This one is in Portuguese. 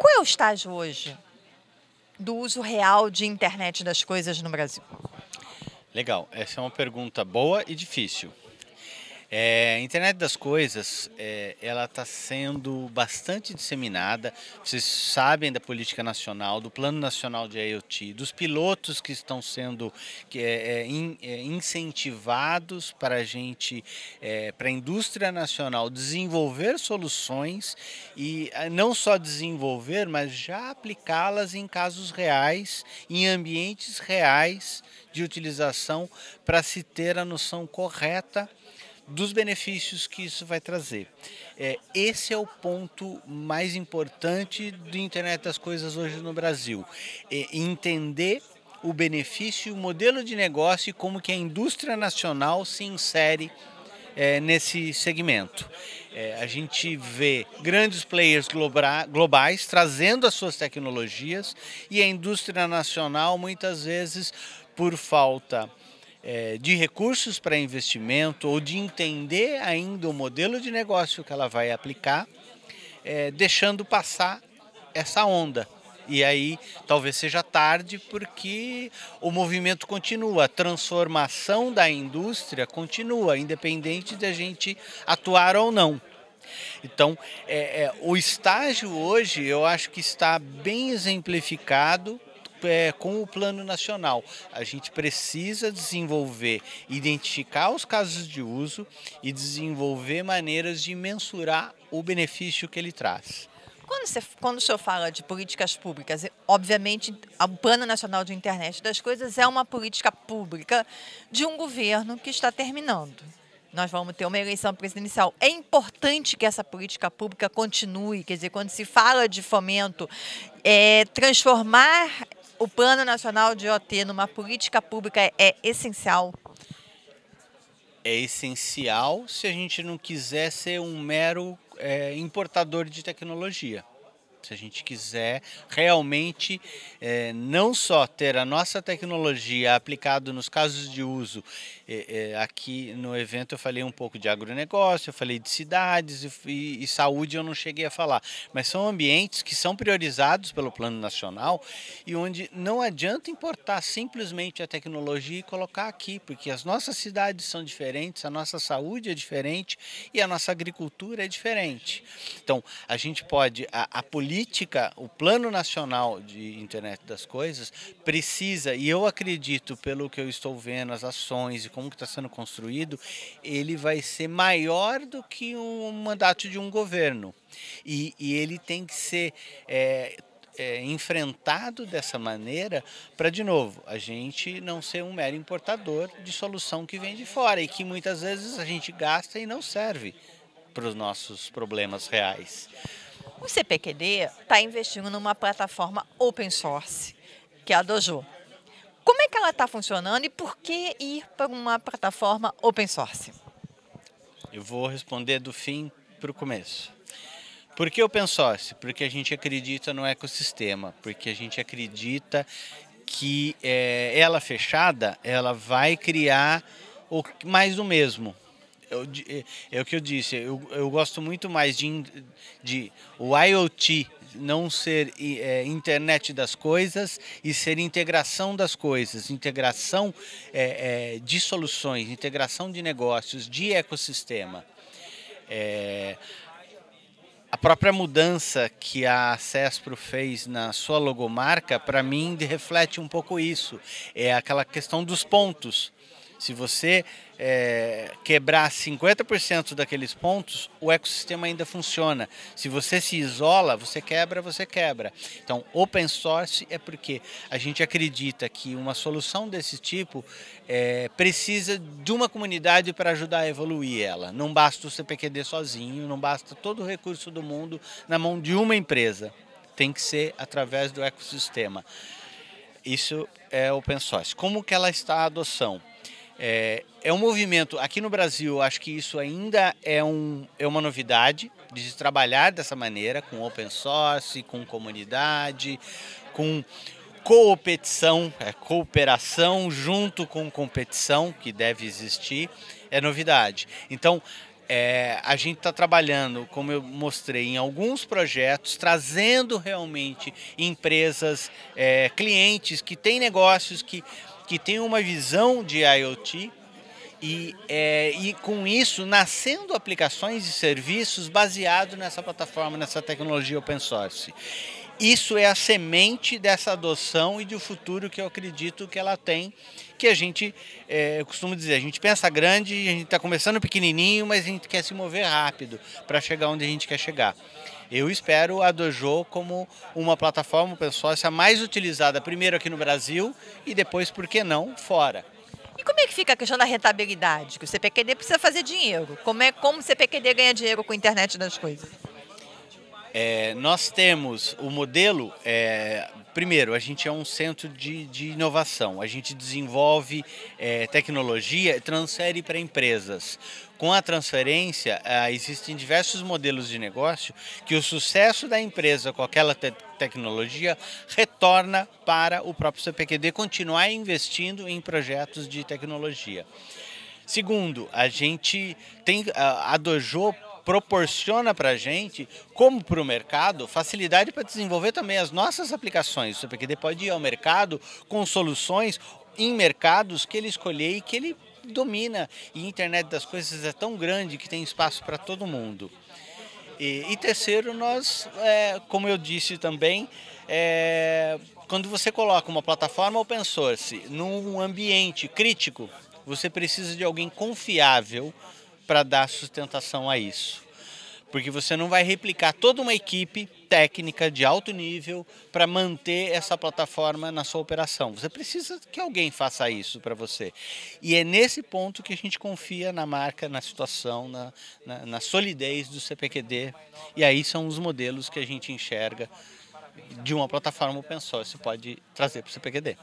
Qual é o estágio hoje do uso real de internet das coisas no Brasil? Legal, essa é uma pergunta boa e difícil. É, a internet das coisas, é, ela está sendo bastante disseminada. Vocês sabem da política nacional, do plano nacional de IoT, dos pilotos que estão sendo que, é, é in, é, incentivados para a gente, é, para a indústria nacional desenvolver soluções e não só desenvolver, mas já aplicá-las em casos reais, em ambientes reais de utilização para se ter a noção correta dos benefícios que isso vai trazer. É, esse é o ponto mais importante do Internet das Coisas hoje no Brasil. É entender o benefício, o modelo de negócio e como que a indústria nacional se insere é, nesse segmento. É, a gente vê grandes players globais trazendo as suas tecnologias e a indústria nacional muitas vezes por falta é, de recursos para investimento ou de entender ainda o modelo de negócio que ela vai aplicar, é, deixando passar essa onda. E aí talvez seja tarde porque o movimento continua, a transformação da indústria continua, independente de a gente atuar ou não. Então, é, é, o estágio hoje eu acho que está bem exemplificado é, com o plano nacional. A gente precisa desenvolver, identificar os casos de uso e desenvolver maneiras de mensurar o benefício que ele traz. Quando, você, quando o senhor fala de políticas públicas, obviamente o Plano Nacional de Internet das Coisas é uma política pública de um governo que está terminando. Nós vamos ter uma eleição presidencial. É importante que essa política pública continue. Quer dizer, quando se fala de fomento, é, transformar o Plano Nacional de OT numa política pública é essencial? É essencial se a gente não quiser ser um mero é, importador de tecnologia. Se a gente quiser realmente é, não só ter a nossa tecnologia aplicada nos casos de uso, é, é, aqui no evento eu falei um pouco de agronegócio, eu falei de cidades e, e, saúde eu não cheguei a falar, mas são ambientes que são priorizados pelo Plano Nacional e onde não adianta importar simplesmente a tecnologia e colocar aqui, porque as nossas cidades são diferentes, a nossa saúde é diferente e a nossa agricultura é diferente. Então, a gente pode, a, a política política, o Plano Nacional de Internet das Coisas precisa, e eu acredito, pelo que eu estou vendo, as ações e como está sendo construído, ele vai ser maior do que o mandato de um governo. E, e ele tem que ser é, é, enfrentado dessa maneira para, de novo, a gente não ser um mero importador de solução que vem de fora e que muitas vezes a gente gasta e não serve para os nossos problemas reais. O CPQD está investindo numa plataforma open source, que é a Dojo. Como é que ela está funcionando e por que ir para uma plataforma open source? Eu vou responder do fim para o começo. Por que open source? Porque a gente acredita no ecossistema, porque a gente acredita que é, ela fechada, ela vai criar o, mais o mesmo eu, é, é o que eu disse, eu, eu gosto muito mais de, de o IoT não ser é, internet das coisas e ser integração das coisas, integração é, é, de soluções, integração de negócios, de ecossistema. É, a própria mudança que a Cespro fez na sua logomarca, para mim, reflete um pouco isso. É aquela questão dos pontos se você é, quebrar 50% daqueles pontos, o ecossistema ainda funciona. Se você se isola, você quebra, você quebra. Então, open source é porque a gente acredita que uma solução desse tipo é, precisa de uma comunidade para ajudar a evoluir ela. Não basta o CPQD sozinho, não basta todo o recurso do mundo na mão de uma empresa. Tem que ser através do ecossistema. Isso é open source. Como que ela está a adoção? É, é um movimento, aqui no Brasil, acho que isso ainda é, um, é uma novidade, de se trabalhar dessa maneira, com open source, com comunidade, com coopetição, é, cooperação junto com competição, que deve existir, é novidade. Então, é, a gente está trabalhando, como eu mostrei, em alguns projetos, trazendo realmente empresas, é, clientes que têm negócios que que tem uma visão de IoT e, é, e com isso nascendo aplicações e serviços baseados nessa plataforma, nessa tecnologia open source isso é a semente dessa adoção e do futuro que eu acredito que ela tem, que a gente, é, eu costumo dizer, a gente pensa grande, a gente está começando pequenininho, mas a gente quer se mover rápido para chegar onde a gente quer chegar. Eu espero a Dojo como uma plataforma open source a mais utilizada, primeiro aqui no Brasil e depois, por que não, fora. E como é que fica a questão da rentabilidade? Que o CPQD precisa fazer dinheiro. Como, é, como o CPQD ganha dinheiro com a internet das coisas? É, nós temos o modelo. É, primeiro, a gente é um centro de, de inovação. A gente desenvolve é, tecnologia e transfere para empresas. Com a transferência, é, existem diversos modelos de negócio que o sucesso da empresa com aquela te tecnologia retorna para o próprio CPQD continuar investindo em projetos de tecnologia. Segundo, a gente tem a, a Dojo proporciona para a gente, como para o mercado, facilidade para desenvolver também as nossas aplicações. O CPQD pode ir ao mercado com soluções em mercados que ele escolher e que ele domina. E a internet das coisas é tão grande que tem espaço para todo mundo. E, e terceiro, nós, é, como eu disse também, é, quando você coloca uma plataforma open source num ambiente crítico, você precisa de alguém confiável para dar sustentação a isso. Porque você não vai replicar toda uma equipe técnica de alto nível para manter essa plataforma na sua operação. Você precisa que alguém faça isso para você. E é nesse ponto que a gente confia na marca, na situação, na, na, na solidez do CPQD. E aí são os modelos que a gente enxerga de uma plataforma open source pode trazer para o CPQD.